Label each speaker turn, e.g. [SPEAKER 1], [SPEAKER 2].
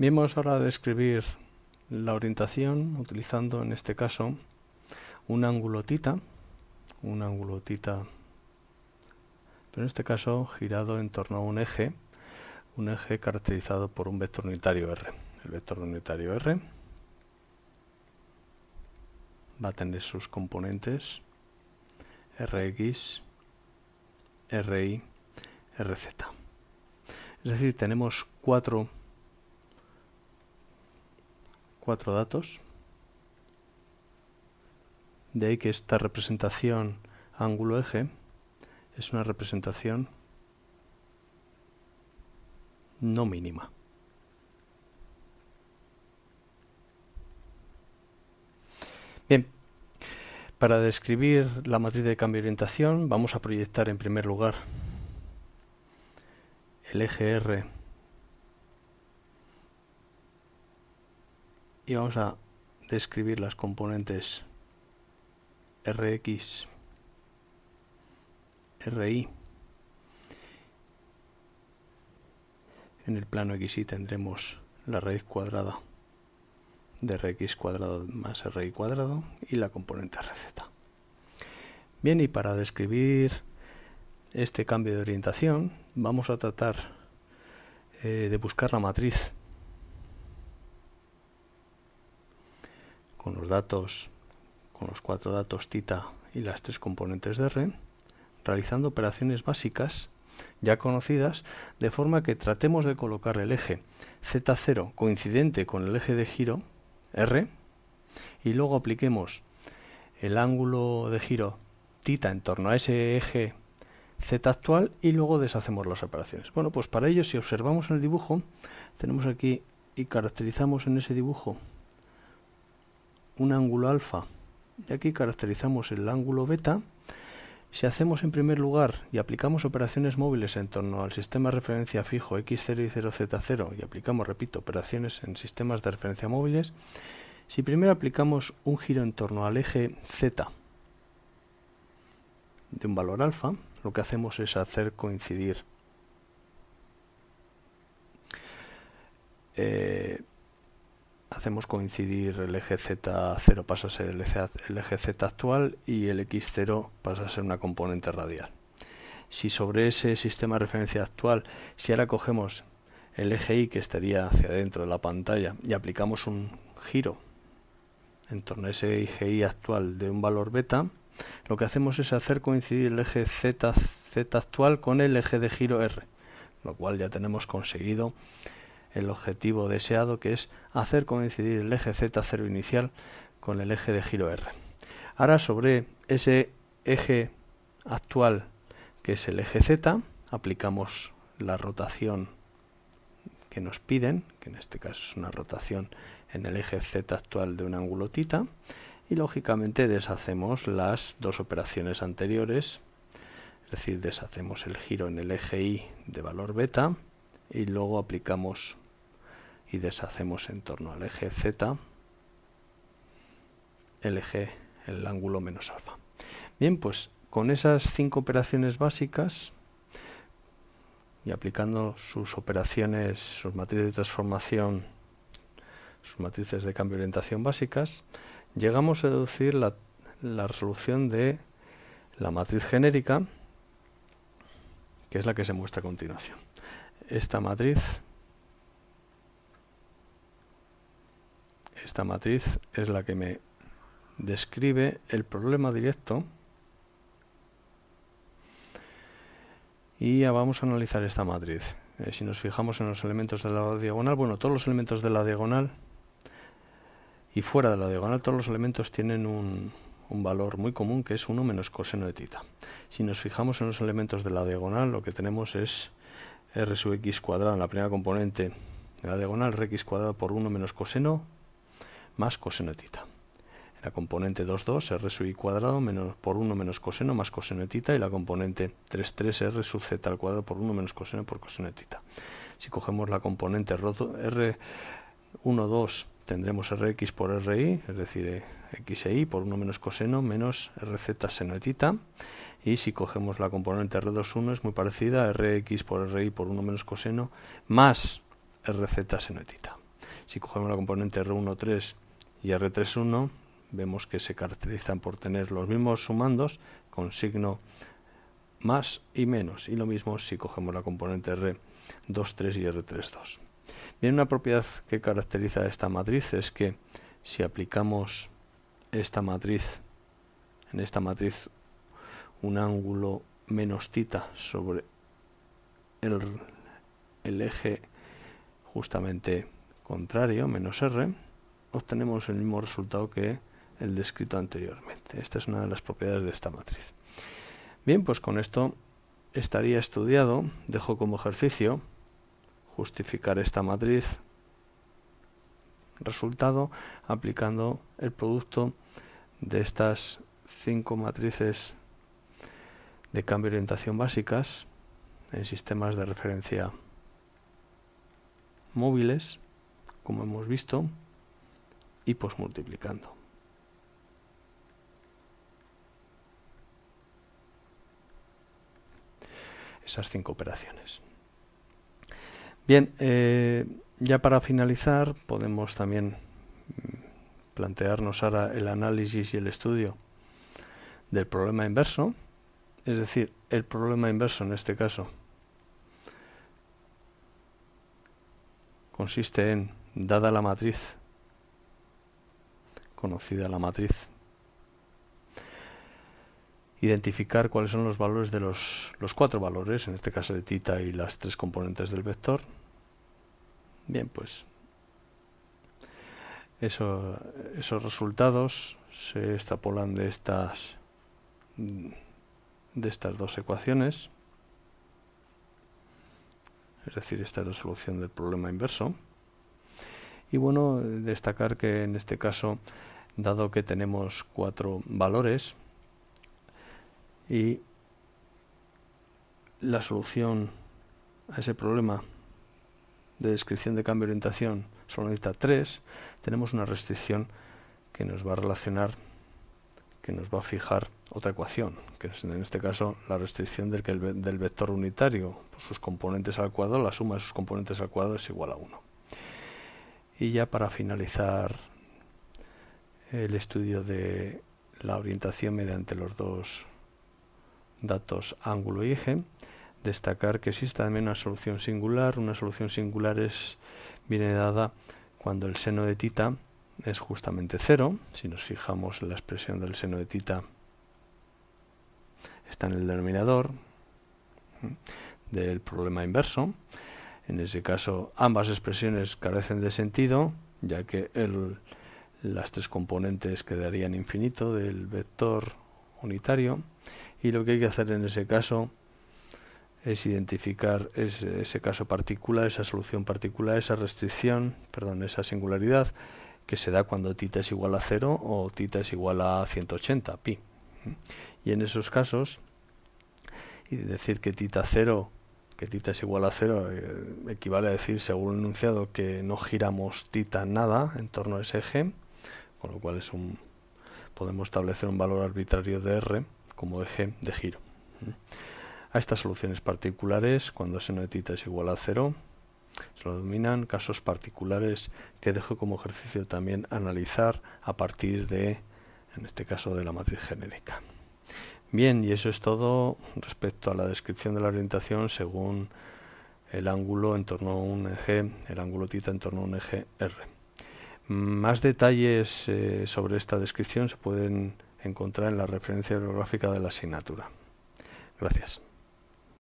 [SPEAKER 1] Vimos ahora describir la orientación utilizando en este caso un ángulo un ángulo pero en este caso girado en torno a un eje, un eje caracterizado por un vector unitario R. El vector unitario R va a tener sus componentes Rx, Ri, Rz. Es decir, tenemos cuatro datos. De ahí que esta representación ángulo eje es una representación no mínima. Bien, para describir la matriz de cambio de orientación vamos a proyectar en primer lugar el eje R y vamos a describir las componentes RX, RI. En el plano XY tendremos la raíz cuadrada de Rx cuadrado más Ri cuadrado y la componente Rz. Bien, y para describir este cambio de orientación vamos a tratar eh, de buscar la matriz datos, con los cuatro datos tita y las tres componentes de R, realizando operaciones básicas ya conocidas, de forma que tratemos de colocar el eje Z0 coincidente con el eje de giro R y luego apliquemos el ángulo de giro tita en torno a ese eje Z actual y luego deshacemos las operaciones. Bueno, pues para ello si observamos en el dibujo, tenemos aquí y caracterizamos en ese dibujo un ángulo alfa y aquí caracterizamos el ángulo beta, si hacemos en primer lugar y aplicamos operaciones móviles en torno al sistema de referencia fijo X0 y 0Z0 y aplicamos, repito, operaciones en sistemas de referencia móviles, si primero aplicamos un giro en torno al eje Z de un valor alfa, lo que hacemos es hacer coincidir eh, hacemos coincidir el eje Z0 pasa a ser el eje Z actual y el X0 pasa a ser una componente radial. Si sobre ese sistema de referencia actual, si ahora cogemos el eje Y que estaría hacia adentro de la pantalla y aplicamos un giro en torno a ese eje Y actual de un valor beta, lo que hacemos es hacer coincidir el eje Z, Z actual con el eje de giro R, lo cual ya tenemos conseguido el objetivo deseado que es hacer coincidir el eje Z0 inicial con el eje de giro R. Ahora sobre ese eje actual que es el eje Z, aplicamos la rotación que nos piden, que en este caso es una rotación en el eje Z actual de un ángulo tita, y lógicamente deshacemos las dos operaciones anteriores, es decir, deshacemos el giro en el eje Y de valor beta y luego aplicamos y deshacemos en torno al eje Z el eje, el ángulo menos alfa. Bien, pues con esas cinco operaciones básicas y aplicando sus operaciones, sus matrices de transformación, sus matrices de cambio de orientación básicas, llegamos a deducir la, la resolución de la matriz genérica, que es la que se muestra a continuación. Esta matriz Esta matriz es la que me describe el problema directo. Y ya vamos a analizar esta matriz. Eh, si nos fijamos en los elementos de la diagonal, bueno, todos los elementos de la diagonal y fuera de la diagonal, todos los elementos tienen un, valor muy común que es 1 menos coseno de tita. Si nos fijamos en los elementos de la diagonal, lo que tenemos es r sub x cuadrada en la primera componente de la diagonal, rx cuadrada por 1 menos coseno más coseno tita. La componente 2,2 r sub i cuadrado menos por 1 menos coseno más coseno de y la componente 3,3 r sub z al cuadrado por 1 menos coseno por coseno de Si cogemos la componente r1,2 tendremos rx por ri, es decir, x e y por 1 menos coseno menos rz seno de tita. Y si cogemos la componente r2,1 es muy parecida, rx por ri por 1 menos coseno más rz seno de tita. Si cogemos la componente R1.3 y R3.1, vemos que se caracterizan por tener los mismos sumandos con signo más y menos. Y lo mismo si cogemos la componente R2.3 y R3.2. Bien, una propiedad que caracteriza esta matriz es que si aplicamos esta matriz, en esta matriz, un ángulo menos tita sobre el eje justamente contrario, menos R, obtenemos el mismo resultado que el descrito anteriormente. Esta es una de las propiedades de esta matriz. Bien, pues con esto estaría estudiado. Dejo como ejercicio justificar esta matriz resultado aplicando el producto de estas cinco matrices de cambio de orientación básicas en sistemas de referencia móviles como hemos visto, y pues multiplicando. Esas cinco operaciones. Bien, eh, ya para finalizar podemos también mm, plantearnos ahora el análisis y el estudio del problema inverso, es decir, el problema inverso en este caso consiste en dada la matriz, conocida la matriz, identificar cuáles son los valores de los, cuatro valores, en este caso de tita y las tres componentes del vector. Bien, pues esos resultados se extrapolan de estas, de estas dos ecuaciones, es decir, esta es la solución del problema inverso. Y bueno, destacar que en este caso, dado que tenemos cuatro valores y la solución a ese problema de descripción de cambio de orientación solo necesita tres, tenemos una restricción que nos va a relacionar, que nos va a fijar otra ecuación, que es en este caso la restricción del, que del vector unitario, por pues sus componentes al cuadrado, la suma de sus componentes al cuadrado es igual a 1. Y ya para finalizar el estudio de la orientación mediante los dos datos ángulo y eje, destacar que existe también una solución singular. Una solución singular viene dada cuando el seno de tita es justamente cero. Si nos fijamos en la expresión del seno de tita, está en el denominador del problema inverso. En ese caso, ambas expresiones carecen de sentido, ya que las tres componentes quedarían infinito del vector unitario. Y lo que hay que hacer en ese caso es identificar ese, caso particular, esa solución particular, esa restricción, perdón, esa singularidad que se da cuando tita es igual a cero o tita es igual a 180 pi. Y en esos casos, y decir que tita 0 que tita es igual a cero eh, equivale a decir, según el enunciado, que no giramos tita nada en torno a ese eje, con lo cual es un, podemos establecer un valor arbitrario de R como eje de giro. A estas soluciones particulares, cuando seno de tita es igual a cero, se lo dominan casos particulares que dejo como ejercicio también analizar a partir de, en este caso, de la matriz genérica. Bien, y eso es todo respecto a la descripción de la orientación según el ángulo en torno a un eje, el ángulo tita en torno a un eje R. Más detalles eh, sobre esta descripción se pueden encontrar en la referencia bibliográfica de la asignatura. Gracias.